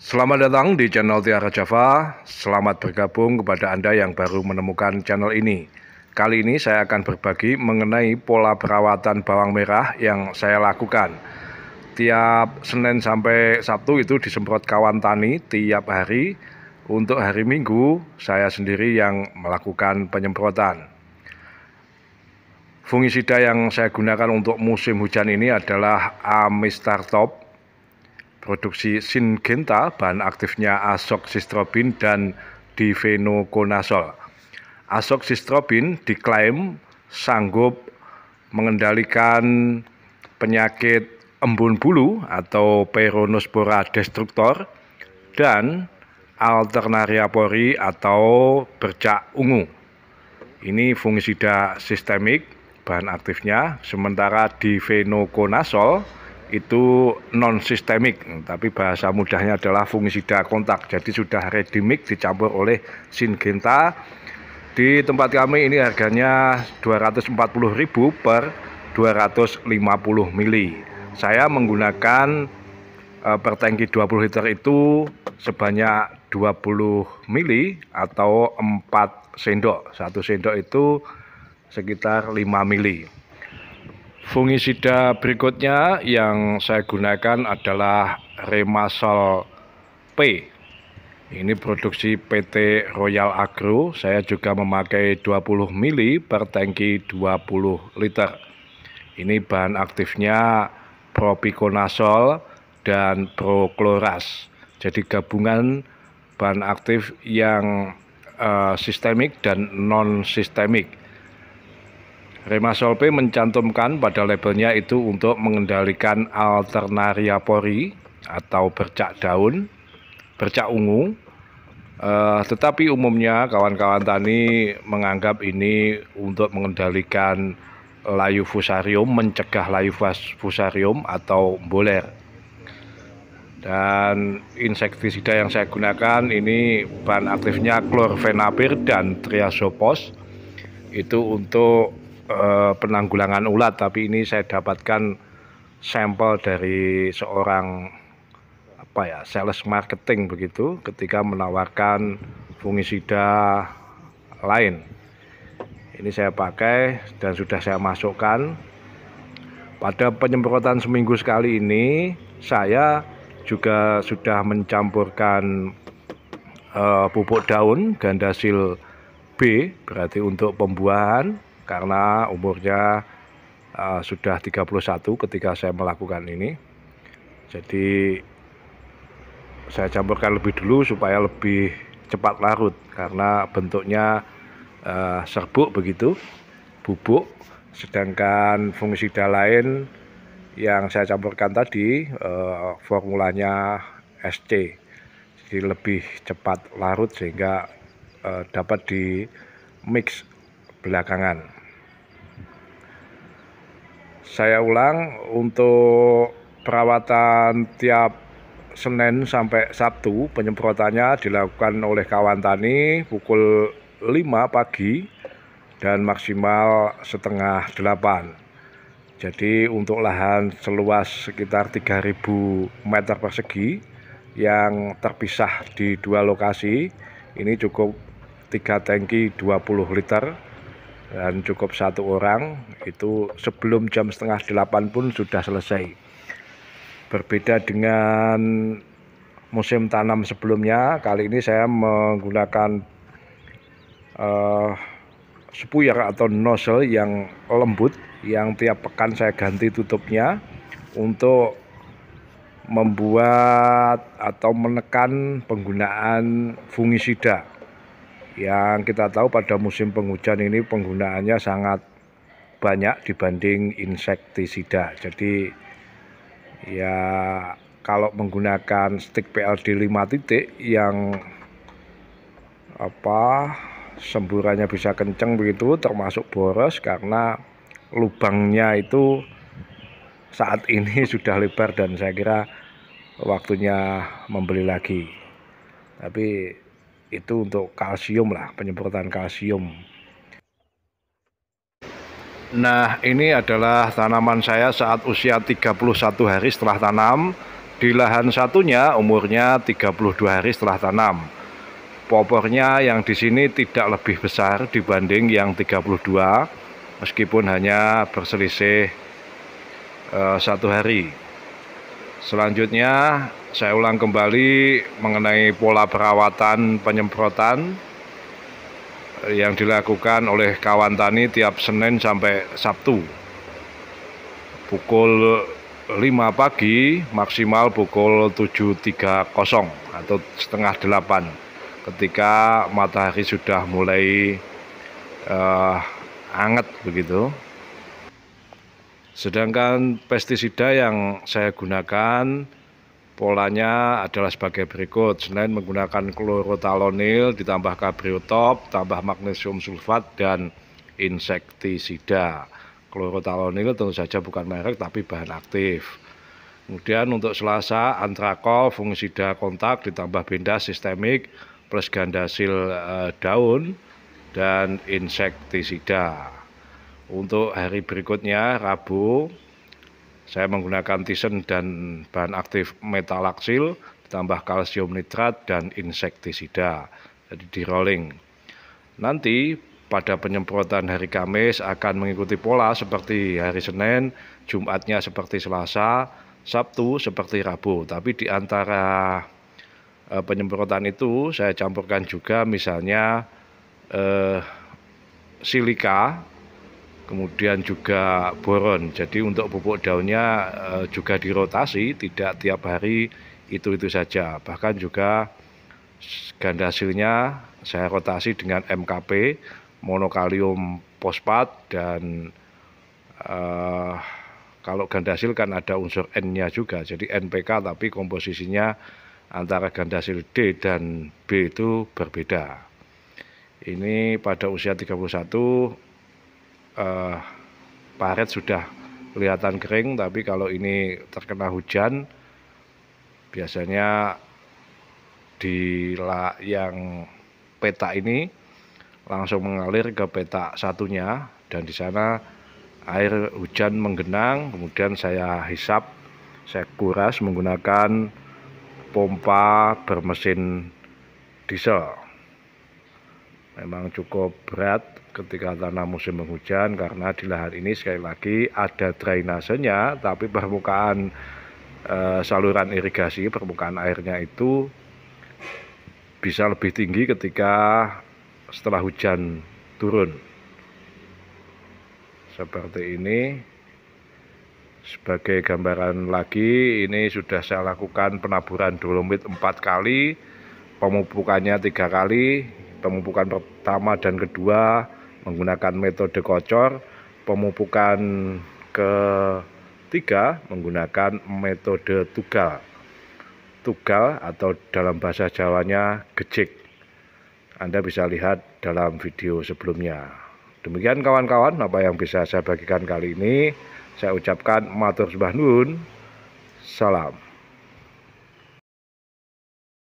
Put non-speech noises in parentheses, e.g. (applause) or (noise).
Selamat datang di channel Tiara Java. Selamat bergabung kepada Anda yang baru menemukan channel ini. Kali ini saya akan berbagi mengenai pola perawatan bawang merah yang saya lakukan. Tiap Senin sampai Sabtu itu disemprot kawan tani tiap hari. Untuk hari Minggu saya sendiri yang melakukan penyemprotan. Fungisida yang saya gunakan untuk musim hujan ini adalah Amistar Top produksi singenta, bahan aktifnya azoxystrobin dan divenokonasol. Azoxystrobin diklaim sanggup mengendalikan penyakit embun bulu atau peronospora destruktor dan alternaria pori atau bercak ungu. Ini fungisida sistemik bahan aktifnya, sementara difenokonazol itu non sistemik tapi bahasa mudahnya adalah fungisida kontak jadi sudah redimik dicampur oleh singenta di tempat kami ini harganya 240.000 per 250 mili saya menggunakan e, per tangki 20 liter itu sebanyak 20 mili atau 4 sendok satu sendok itu sekitar 5 mili Fungisida berikutnya yang saya gunakan adalah Remasol P. Ini produksi PT Royal Agro. Saya juga memakai 20 mili per tangki 20 liter. Ini bahan aktifnya propiconazol dan prokloras. Jadi gabungan bahan aktif yang uh, sistemik dan non sistemik. Remasolpe mencantumkan pada labelnya itu untuk mengendalikan alternaria pori atau bercak daun, bercak ungu. Uh, tetapi umumnya kawan-kawan tani menganggap ini untuk mengendalikan layu fusarium, mencegah layu fusarium atau boler. Dan insektisida yang saya gunakan ini bahan aktifnya klorvenapir dan triazopos itu untuk Eh, penanggulangan ulat, tapi ini saya dapatkan sampel dari seorang apa ya sales marketing begitu ketika menawarkan fungisida lain ini saya pakai dan sudah saya masukkan pada penyemprotan seminggu sekali ini saya juga sudah mencampurkan uh, pupuk daun gandasil B berarti untuk pembuahan karena umurnya uh, sudah 31 ketika saya melakukan ini jadi saya campurkan lebih dulu supaya lebih cepat larut karena bentuknya uh, serbuk begitu bubuk sedangkan fungisida lain yang saya campurkan tadi uh, formulanya SC jadi lebih cepat larut sehingga uh, dapat di mix belakangan saya ulang untuk perawatan tiap Senin sampai Sabtu penyemprotannya dilakukan oleh kawan tani pukul 5 pagi dan maksimal setengah 8 jadi untuk lahan seluas sekitar 3000 meter persegi yang terpisah di dua lokasi ini cukup 3 tangki 20 liter dan cukup satu orang itu sebelum jam setengah delapan pun sudah selesai berbeda dengan musim tanam sebelumnya kali ini saya menggunakan uh, eh, spuyer atau nozzle yang lembut yang tiap pekan saya ganti tutupnya untuk membuat atau menekan penggunaan fungisida yang kita tahu pada musim penghujan ini penggunaannya sangat banyak dibanding insektisida. Jadi ya kalau menggunakan stick PLD 5 titik yang apa semburannya bisa kenceng begitu termasuk boros karena lubangnya itu saat ini (laughs) sudah lebar dan saya kira waktunya membeli lagi. Tapi itu untuk kalsium lah penyemprotan kalsium Nah ini adalah tanaman saya saat usia 31 hari setelah tanam Di lahan satunya umurnya 32 hari setelah tanam Popornya yang di sini tidak lebih besar dibanding yang 32 Meskipun hanya berselisih uh, satu hari Selanjutnya saya ulang kembali mengenai pola perawatan penyemprotan yang dilakukan oleh kawan tani tiap Senin sampai Sabtu pukul 5 pagi maksimal pukul 7.30 atau setengah 8 ketika matahari sudah mulai uh, anget begitu sedangkan pestisida yang saya gunakan Polanya adalah sebagai berikut. Selain menggunakan klorotalonil ditambah kabriotop, tambah magnesium sulfat dan insektisida. Klorotalonil tentu saja bukan merek tapi bahan aktif. Kemudian untuk selasa antrakol, fungisida kontak ditambah benda sistemik plus gandasil e, daun dan insektisida. Untuk hari berikutnya Rabu saya menggunakan tisen dan bahan aktif metalaksil ditambah kalsium nitrat dan insektisida. Jadi di rolling. Nanti pada penyemprotan hari Kamis akan mengikuti pola seperti hari Senin, Jumatnya seperti Selasa, Sabtu seperti Rabu. Tapi di antara e, penyemprotan itu saya campurkan juga misalnya eh, silika kemudian juga boron. Jadi untuk pupuk daunnya eh, juga dirotasi, tidak tiap hari itu-itu saja. Bahkan juga ganda hasilnya saya rotasi dengan MKP, monokalium fosfat dan uh, kalau ganda hasil kan ada unsur N-nya juga. Jadi NPK tapi komposisinya antara ganda hasil D dan B itu berbeda. Ini pada usia 31 eh, paret sudah kelihatan kering tapi kalau ini terkena hujan biasanya di la, yang peta ini langsung mengalir ke peta satunya dan di sana air hujan menggenang kemudian saya hisap saya kuras menggunakan pompa bermesin diesel memang cukup berat ketika tanah musim penghujan karena di lahan ini sekali lagi ada drainasenya tapi permukaan e, saluran irigasi permukaan airnya itu bisa lebih tinggi ketika setelah hujan turun seperti ini sebagai gambaran lagi ini sudah saya lakukan penaburan dolomit empat kali pemupukannya tiga kali pemupukan pertama dan kedua menggunakan metode kocor, pemupukan ketiga menggunakan metode tugal. Tugal atau dalam bahasa Jawanya gejik. Anda bisa lihat dalam video sebelumnya. Demikian kawan-kawan apa yang bisa saya bagikan kali ini. Saya ucapkan matur sembah Salam.